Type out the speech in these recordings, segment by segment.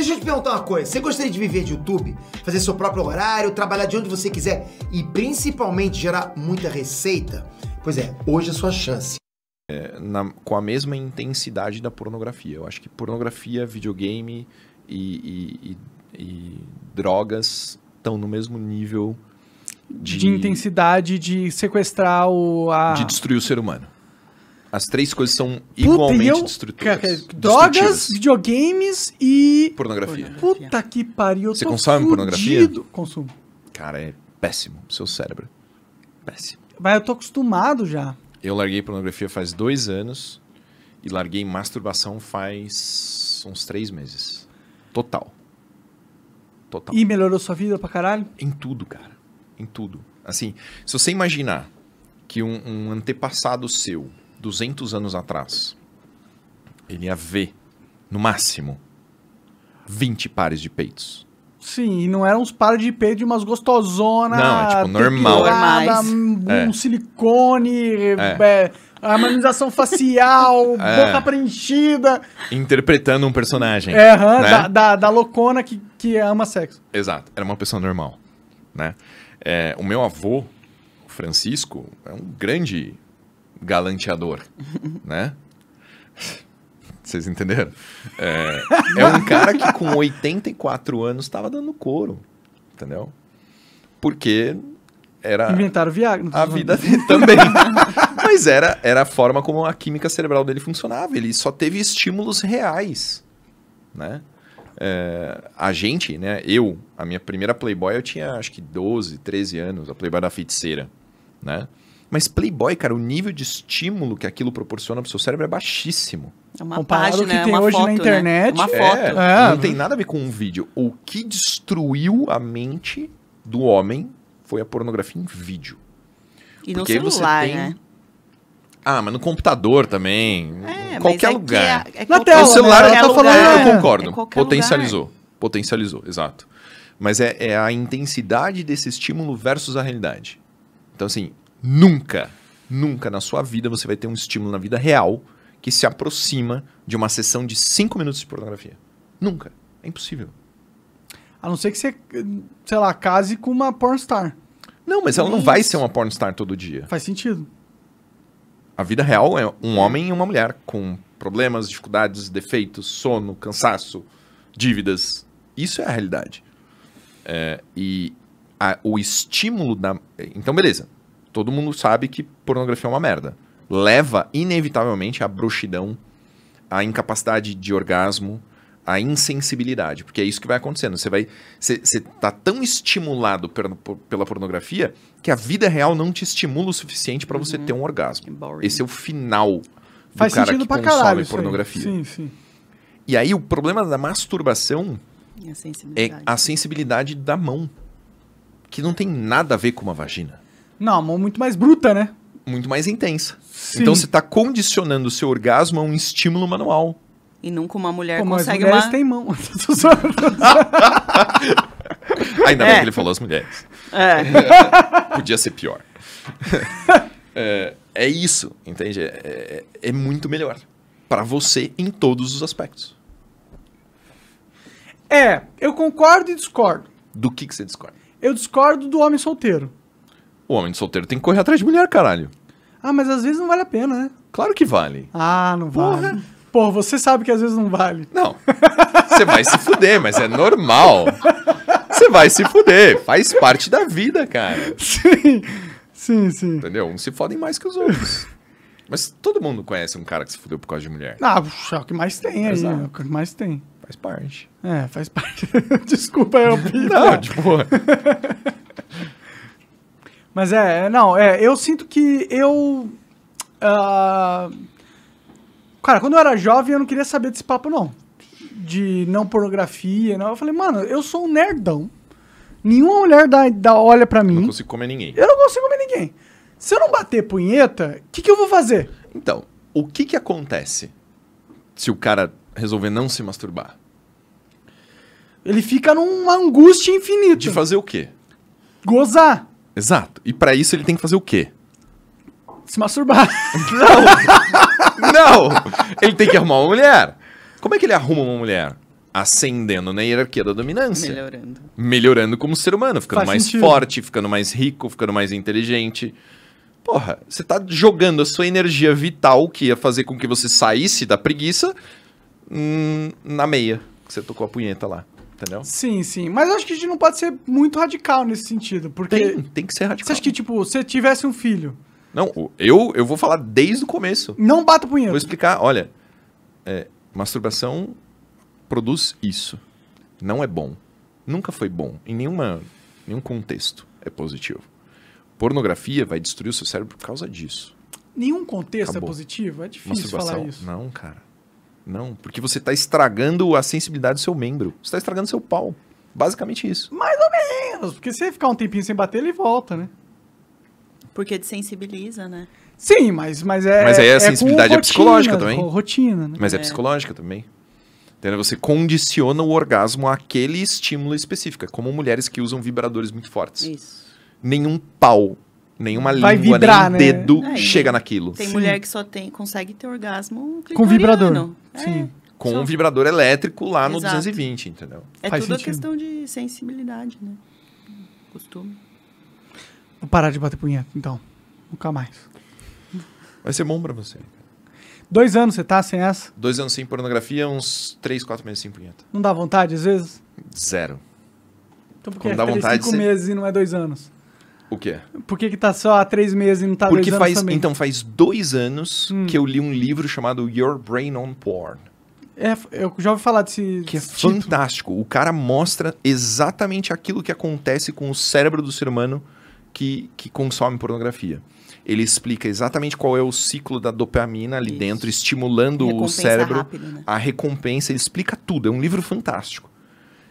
Deixa eu te perguntar uma coisa. Você gostaria de viver de YouTube? Fazer seu próprio horário, trabalhar de onde você quiser e principalmente gerar muita receita? Pois é, hoje é a sua chance. É, na, com a mesma intensidade da pornografia. Eu acho que pornografia, videogame e, e, e, e drogas estão no mesmo nível de, de intensidade de sequestrar o. A... De destruir o ser humano. As três coisas são igualmente Puta, destrutivas. Drogas, videogames e. Pornografia. Puta que pariu. Você consome fudido. pornografia? Consumo. Cara, é péssimo. Seu cérebro. Péssimo. Mas eu tô acostumado já. Eu larguei pornografia faz dois anos e larguei masturbação faz uns três meses. Total. Total. E melhorou sua vida pra caralho? Em tudo, cara. Em tudo. Assim, se você imaginar que um, um antepassado seu 200 anos atrás, ele ia ver, no máximo, 20 pares de peitos. Sim, e não eram uns pares de peito de umas gostosonas. Não, é tipo normal. um é. silicone, é. É, harmonização facial, é. boca preenchida. Interpretando um personagem. É, né? da, da, da, loucona que, que ama sexo. Exato, era uma pessoa normal. Né? É, o meu avô, Francisco, é um grande galanteador, né? Vocês entenderam? É, é, um cara que com 84 anos estava dando couro, entendeu? Porque era... Inventaram Viagra. A vida dele também. Mas era, era a forma como a química cerebral dele funcionava. Ele só teve estímulos reais, né? É, a gente, né? Eu, a minha primeira Playboy, eu tinha acho que 12, 13 anos. A Playboy da feiticeira, né? Mas Playboy, cara, o nível de estímulo que aquilo proporciona pro seu cérebro é baixíssimo. É uma Comparado página, que tem né? é hoje foto, na internet. Né? Uma foto. É, é. Não tem nada a ver com um vídeo. O que destruiu a mente do homem foi a pornografia em vídeo. E Porque no celular, tem... né? Ah, mas no computador também. É, qualquer é lugar. É, é Na tela, celular né? ela tá falando, lugar. eu concordo. É potencializou. Lugar. Potencializou, exato. Mas é, é, a intensidade desse estímulo versus a realidade. Então, assim, Nunca, nunca na sua vida você vai ter um estímulo na vida real que se aproxima de uma sessão de 5 minutos de pornografia. Nunca. É impossível. A não ser que você, sei lá, case com uma pornstar. Não, mas ela não vai ser uma pornstar todo dia. Faz sentido. A vida real é um homem e uma mulher com problemas, dificuldades, defeitos, sono, cansaço, dívidas. Isso é a realidade. É, e a, o estímulo da. Então, beleza todo mundo sabe que pornografia é uma merda. Leva, inevitavelmente, à bruxidão, à incapacidade de orgasmo, à insensibilidade. Porque é isso que vai acontecendo. Você vai. Você tá tão estimulado per, pela pornografia que a vida real não te estimula o suficiente para uhum. você ter um orgasmo. Esse é o final do Faz cara que consome caralho, pornografia. Sim, sim. E aí o problema da masturbação a é a sensibilidade da mão. Que não tem nada a ver com uma vagina. Não, a mão muito mais bruta, né? Muito mais intensa. Sim. Então você está condicionando o seu orgasmo a um estímulo manual. E nunca uma mulher Pô, consegue mais mulheres uma... têm mão. Ainda bem é. que ele falou as mulheres. É. podia ser pior. É, é, isso, entende? É, é, é muito melhor para você em todos os aspectos. É, eu concordo e discordo. Do que, que você discorda? Eu discordo do homem solteiro. O homem solteiro tem que correr atrás de mulher, caralho. Ah, mas às vezes não vale a pena, né? Claro que vale. Ah, não vale. Pô, você sabe que às vezes não vale. Não. Você vai se fuder, mas é normal. Você vai se fuder. Faz parte da vida, cara. Sim. Sim, sim. Entendeu? Uns se fodem mais que os outros. Mas todo mundo conhece um cara que se fudeu por causa de mulher. Ah, é o que mais tem aí, né? Exato. é o que mais tem. Faz parte. É, faz parte. Desculpa, eu é Não, boa. Mas é, é, não, é, eu sinto que eu. Uh, cara, quando eu era jovem, eu não queria saber desse papo, não. De não pornografia, não. Eu falei, mano, eu sou um nerdão. Nenhuma mulher dá, dá olha pra mim. Não consigo comer ninguém. Eu não consigo comer ninguém. Se eu não bater punheta, o que, que eu vou fazer? Então, o que que acontece se o cara resolver não se masturbar? Ele fica numa angústia infinita. De fazer o quê? Gozar. Exato. E para isso ele tem que fazer o quê? Se masturbar. Não! Não! Ele tem que arrumar uma mulher. Como é que ele arruma uma mulher? Ascendendo na hierarquia da dominância. Melhorando. Melhorando como ser humano, ficando Faz mais sentido. forte, ficando mais rico, ficando mais inteligente. Porra, você tá jogando a sua energia vital, que ia fazer com que você saísse da preguiça, hum, na meia. Que você tocou a punheta lá entendeu? Sim, sim. Mas acho que a gente não pode ser muito radical nesse sentido, porque... Tem, tem que ser radical. Você acha que, tipo, se tivesse um filho... Não, eu, eu vou falar desde o começo. Não bata o punheta. Vou explicar, olha, é, masturbação produz isso. Não é bom. Nunca foi bom. Em nenhuma, nenhum contexto é positivo. Pornografia vai destruir o seu cérebro por causa disso. Nenhum contexto é Acabou. é positivo? É difícil falar isso. Não, cara. Não, porque você está estragando a sensibilidade do seu membro. Você está estragando seu pau. Basicamente isso. Mais ou menos, porque se ele ficar um tempinho sem bater, ele volta, né? Porque desensibiliza, né? Sim, mas, mas é. Mas aí a é sensibilidade é psicológica também. Rotina, né? Mas é, é psicológica também. Entendeu? Você condiciona o orgasmo àquele estímulo específico, é como mulheres que usam vibradores muito fortes. Isso. Nenhum pau Nenhuma Vai língua, vibrar, nenhum né? dedo é chega naquilo. Tem Sim. mulher que só tem, consegue ter orgasmo Com vibrador. É, Sim. Com um vibrador elétrico lá Exato. no 220, entendeu? É Faz tudo questão de sensibilidade, né? Costume. Vou parar de bater punheta, então. Nunca mais. Vai ser bom pra você. Dois anos você tá sem essa? Dois anos sem pornografia, uns três, quatro meses sem punheta. Não dá vontade às vezes? Zero. Então por que é dá vontade, cinco você... meses e não é dois anos? O quê? Por que, que tá só há três meses e não tá Porque dois anos faz, também? Então, faz dois anos hum. que eu li um livro chamado Your Brain on Porn. É, eu já ouvi falar desse. Que é título. fantástico. O cara mostra exatamente aquilo que acontece com o cérebro do ser humano que, que consome pornografia. Ele explica exatamente qual é o ciclo da dopamina ali Isso. dentro, estimulando o cérebro, rápido, né? a recompensa. Ele explica tudo. É um livro fantástico.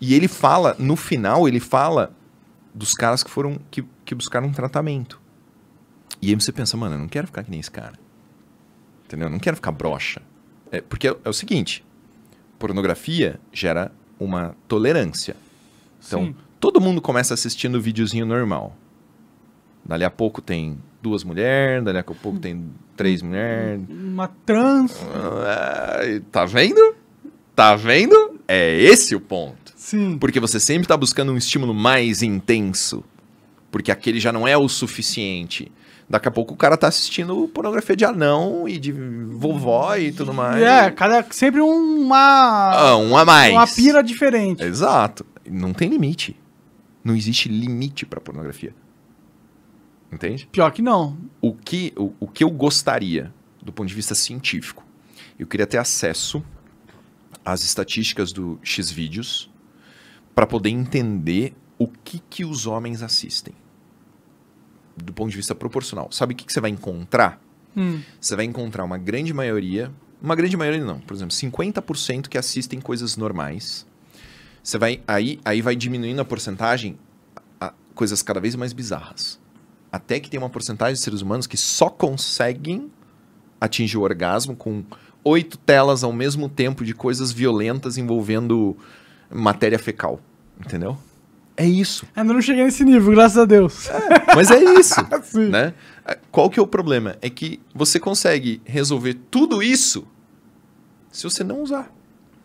E ele fala, no final, ele fala dos caras que foram. que que buscar um tratamento. E aí você pensa, mano, eu não quero ficar que nem esse cara. Entendeu? Eu não quero ficar broxa. É, porque é, é, o seguinte: pornografia gera uma tolerância. Então, Sim. todo mundo começa assistindo o videozinho normal. Dali a pouco tem duas mulheres, dali a pouco tem três hum, mulheres. Uma trans. Ah, tá vendo? Tá vendo? É esse o ponto. Sim. Porque você sempre tá buscando um estímulo mais intenso porque aquele já não é o suficiente. Daqui a pouco o cara tá assistindo pornografia de anão e de vovó e tudo mais. É, cada, sempre uma. Ah, um a mais. Uma pira diferente. Exato. Não tem limite. Não existe limite pra pornografia. Entende? Pior que não. O que, o, o que eu gostaria, do ponto de vista científico, eu queria ter acesso às estatísticas do X-Vídeos para poder entender o que, que os homens assistem. Do ponto de vista proporcional. Sabe o que, que você vai encontrar? Hum. Você vai encontrar uma grande maioria. Uma grande maioria não. Por exemplo, 50% que assistem coisas normais. Você vai. Aí, aí vai diminuindo a porcentagem a coisas cada vez mais bizarras. Até que tem uma porcentagem de seres humanos que só conseguem atingir o orgasmo com oito telas ao mesmo tempo de coisas violentas envolvendo matéria fecal. Entendeu? É isso. Ainda não cheguei nesse nível, graças a Deus. É, mas é isso. né? É, qual que é o problema? É que você consegue resolver tudo isso se você não usar.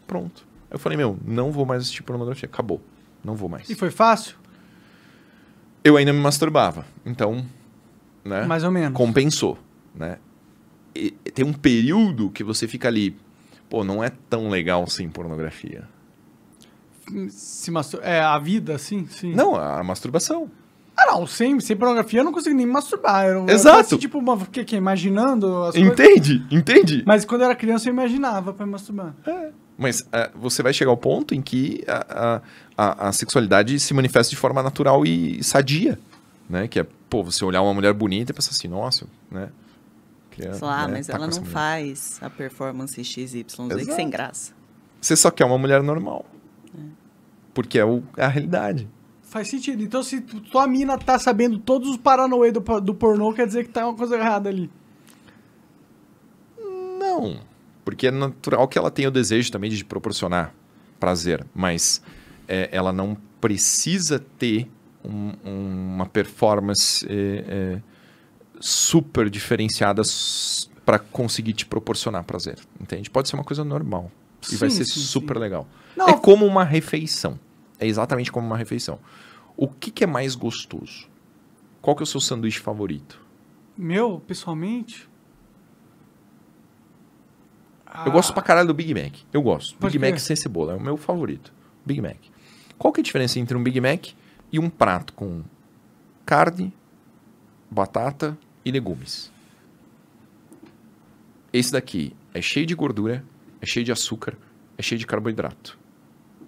Pronto. Eu falei, meu, não vou mais assistir pornografia. Acabou. Não vou mais. E foi fácil? Eu ainda me masturbava. Então, né? Mais ou menos. Compensou, né? E tem um período que você fica ali, pô, não é tão legal sem pornografia. Se mastur... É, a vida, assim, sim. Não, a masturbação. Ah, não, sem, sem pornografia eu não consigo nem me masturbar. Eu, Exato. Eu assim, tipo, uma, que, que, imaginando as Entende, coisas. entende. Mas quando eu era criança eu imaginava pra masturbar. É. Mas é, você vai chegar ao ponto em que a, a, a, sexualidade se manifesta de forma natural e sadia, né? Que é, pô, você olhar uma mulher bonita e pensar assim, nossa, né? Sei lá, né, mas tá ela não mulher. faz a performance XYZ Exato. sem graça. Você só quer uma mulher normal. Porque é o, é a realidade. Faz sentido. Então, se tua mina tá sabendo todos os paranoia do, do pornô, quer dizer que tá uma coisa errada ali. Não. Porque é natural que ela tenha o desejo também de proporcionar prazer. Mas é, ela não precisa ter um, uma performance é, é, super diferenciada para conseguir te proporcionar prazer. Entende? Pode ser uma coisa normal. Sim, e vai ser sim, super sim. legal. Não, é como uma refeição. É exatamente como uma refeição. O que, que é mais gostoso? Qual que é o seu sanduíche favorito? Meu, pessoalmente? Eu gosto pra ah. caralho do Big Mac. Eu gosto. Big Mac sem cebola. É o meu favorito. Big Mac. Qual que é a diferença entre um Big Mac e um prato com carne, batata e legumes? Esse daqui é cheio de gordura, é cheio de açúcar, é cheio de carboidrato.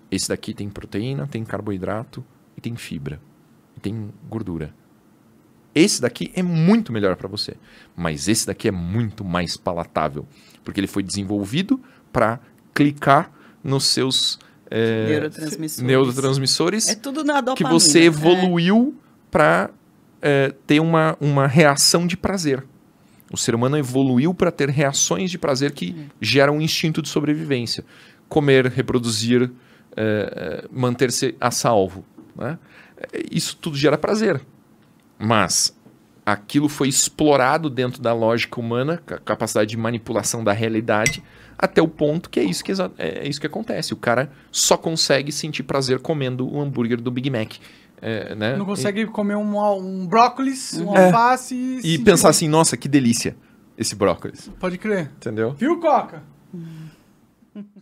Esse daqui tem proteína, tem carboidrato e tem fibra. E tem gordura. Esse daqui é muito melhor para você, mas esse daqui é muito mais palatável, porque ele foi desenvolvido para clicar nos seus é, neurotransmissores. neurotransmissores. É tudo na dopamina. Que você né? evoluiu é. para é, eh, ter uma, uma reação de prazer. O ser humano evoluiu para ter reações de prazer que é. geram um instinto de sobrevivência. Comer, reproduzir, é, é, manter-se a salvo. Né? Isso tudo gera prazer. Mas aquilo foi explorado dentro da lógica humana, a capacidade de manipulação da realidade, até o ponto que é isso que, é, é isso que acontece. O cara só consegue sentir prazer comendo o hambúrguer do Big Mac. É, né? Não consegue e... comer um, um brócolis, um é. alface e. E pensar assim, nossa, que delícia esse brócolis. Pode crer. Entendeu? Viu, Coca? Hum.